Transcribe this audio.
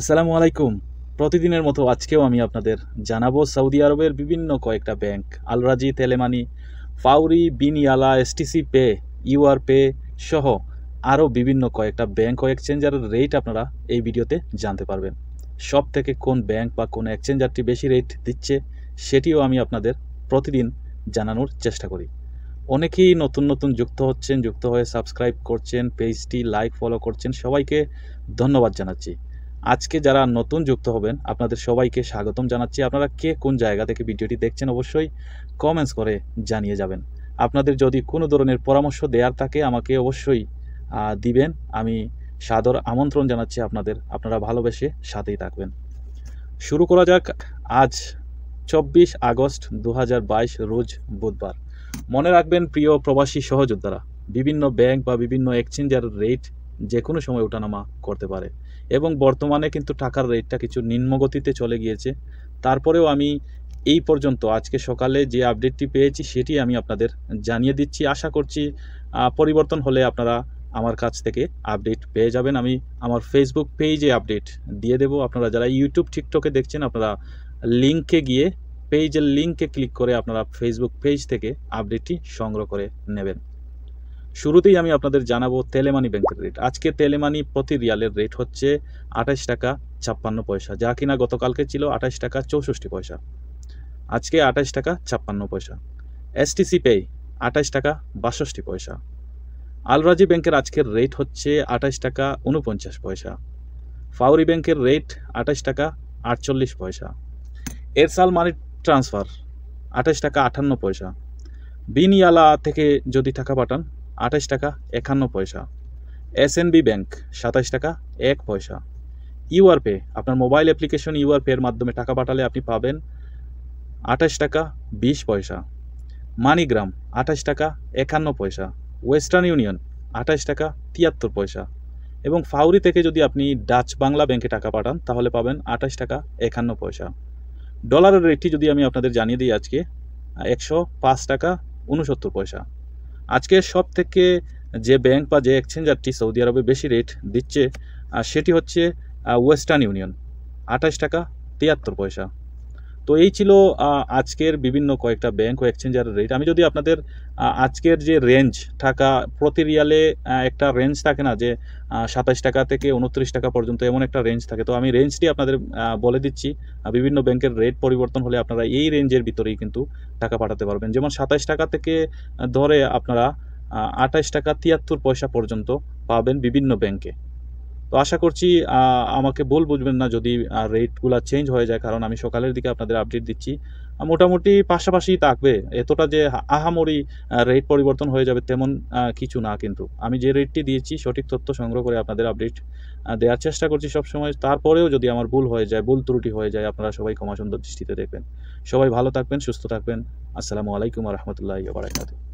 আসসালামু আলাইকুম প্রতিদিনের মতো আজকেও আমি আপনাদের জানাবো সৌদি আরবের বিভিন্ন কয়েকটা ব্যাংক আলরাজি তেলেমানি ফাউরি বিনিয়ালা এসটিসি পে ইউআর পে সহ আরও বিভিন্ন কয়েকটা ব্যাংক ও এক্সচেঞ্জারের রেট আপনারা এই ভিডিওতে জানতে পারবেন সব থেকে কোন ব্যাংক বা কোন এক্সচেঞ্জারটি বেশি রেট দিচ্ছে সেটিও আমি আপনাদের প্রতিদিন জানানোর চেষ্টা করি অনেকেই নতুন নতুন যুক্ত হচ্ছেন যুক্ত হয়ে সাবস্ক্রাইব করছেন পেজটি লাইক ফলো করছেন সবাইকে ধন্যবাদ জানাচ্ছি আজকে যারা নতুন যুক্ত হবেন আপনাদের সবাইকে স্বাগতম জানাচ্ছি আপনারা কে কোন জায়গা থেকে ভিডিওটি দেখছেন অবশ্যই কমেন্টস করে জানিয়ে যাবেন আপনাদের যদি কোনো ধরনের পরামর্শ দেওয়ার থাকে আমাকে অবশ্যই দিবেন আমি সাদর আমন্ত্রণ জানাচ্ছি আপনাদের আপনারা ভালোবেসে সাথেই থাকবেন শুরু করা যাক আজ চব্বিশ আগস্ট দু রোজ বুধবার মনে রাখবেন প্রিয় প্রবাসী সহযোদ্ধারা বিভিন্ন ব্যাংক বা বিভিন্ন এক্সচেঞ্জার রেট যে কোনো সময় ওঠানামা করতে পারে এবং বর্তমানে কিন্তু টাকার রেটটা কিছু নিম্নগতিতে চলে গিয়েছে তারপরেও আমি এই পর্যন্ত আজকে সকালে যে আপডেটটি পেয়েছি সেটি আমি আপনাদের জানিয়ে দিচ্ছি আশা করছি পরিবর্তন হলে আপনারা আমার কাছ থেকে আপডেট পেয়ে যাবেন আমি আমার ফেসবুক পেজে আপডেট দিয়ে দেব আপনারা যারা ইউটিউব টিকটকে দেখছেন আপনারা লিঙ্কে গিয়ে পেজের লিঙ্কে ক্লিক করে আপনারা ফেসবুক পেজ থেকে আপডেটটি সংগ্রহ করে নেবেন শুরুতেই আমি আপনাদের জানাবো তেলেমানি ব্যাংকের রেট আজকে তেলেমানি প্রতি রিয়ালের রেট হচ্ছে আঠাশ টাকা ছাপ্পান্ন পয়সা যা কিনা গতকালকে ছিল আঠাশ টাকা চৌষট্টি পয়সা আজকে আঠাশ টাকা ছাপ্পান্ন পয়সা এসটিসি পে আঠাশ টাকা বাষট্টি পয়সা আলরাজি ব্যাংকের আজকের রেট হচ্ছে আঠাশ টাকা উনপঞ্চাশ পয়সা ফাউরি ব্যাংকের রেট আঠাশ টাকা আটচল্লিশ পয়সা এরসাল মানি ট্রান্সফার আঠাশ টাকা আটান্ন পয়সা বিনিয়ালা থেকে যদি টাকা পাঠান আঠাশ টাকা একান্ন পয়সা এসএনবি ব্যাংক সাতাশ টাকা এক পয়সা ইউআর পে আপনার মোবাইল অ্যাপ্লিকেশন ইউআর পের মাধ্যমে টাকা পাঠালে আপনি পাবেন আঠাশ টাকা বিশ পয়সা মানিগ্রাম আঠাশ টাকা একান্ন পয়সা ওয়েস্টার্ন ইউনিয়ন আঠাশ টাকা তিয়াত্তর পয়সা এবং ফাউরি থেকে যদি আপনি ডাচ বাংলা ব্যাংকে টাকা পাঠান তাহলে পাবেন আঠাশ টাকা একান্ন পয়সা ডলারের রেটটি যদি আমি আপনাদের জানিয়ে দিই আজকে একশো পাঁচ টাকা উনসত্তর পয়সা আজকে সব থেকে যে ব্যাংক বা যে এক্সচেঞ্জারটি সৌদি আরবে বেশি রেট দিচ্ছে সেটি হচ্ছে ওয়েস্টার্ন ইউনিয়ন আঠাশ টাকা তিয়াত্তর পয়সা তো এই ছিল আজকের বিভিন্ন কয়েকটা ব্যাংক ও এক্সচেঞ্জের রেট আমি যদি আপনাদের আজকের যে রেঞ্জ থাকা প্রতি রিয়ালে একটা রেঞ্জ থাকে না যে সাতাশ টাকা থেকে উনত্রিশ টাকা পর্যন্ত এমন একটা রেঞ্জ থাকে তো আমি রেঞ্জটি আপনাদের বলে দিচ্ছি বিভিন্ন ব্যাংকের রেট পরিবর্তন হলে আপনারা এই রেঞ্জের ভিতরেই কিন্তু টাকা পাঠাতে পারবেন যেমন সাতাশ টাকা থেকে ধরে আপনারা আঠাশ টাকা তিয়াত্তর পয়সা পর্যন্ত পাবেন বিভিন্ন ব্যাংকে তো আশা করছি আমাকে বল বুঝবেন না যদি রেটগুলো চেঞ্জ হয়ে যায় কারণ আমি সকালের দিকে আপনাদের আপডেট দিচ্ছি মোটামুটি পাশাপাশি থাকবে এতটা যে আহামরি রেট পরিবর্তন হয়ে যাবে তেমন কিছু না কিন্তু আমি যে রেটটি দিয়েছি সঠিক তথ্য সংগ্রহ করে আপনাদের আপডেট দেওয়ার চেষ্টা করছি সবসময় তারপরেও যদি আমার ভুল হয়ে যায় ভুল ত্রুটি হয়ে যায় আপনারা সবাই ক্ষমাসুন্দর দৃষ্টিতে দেখবেন সবাই ভালো থাকবেন সুস্থ থাকবেন আসসালামু আলাইকুম রহমতুল্লাহ বারাকাতু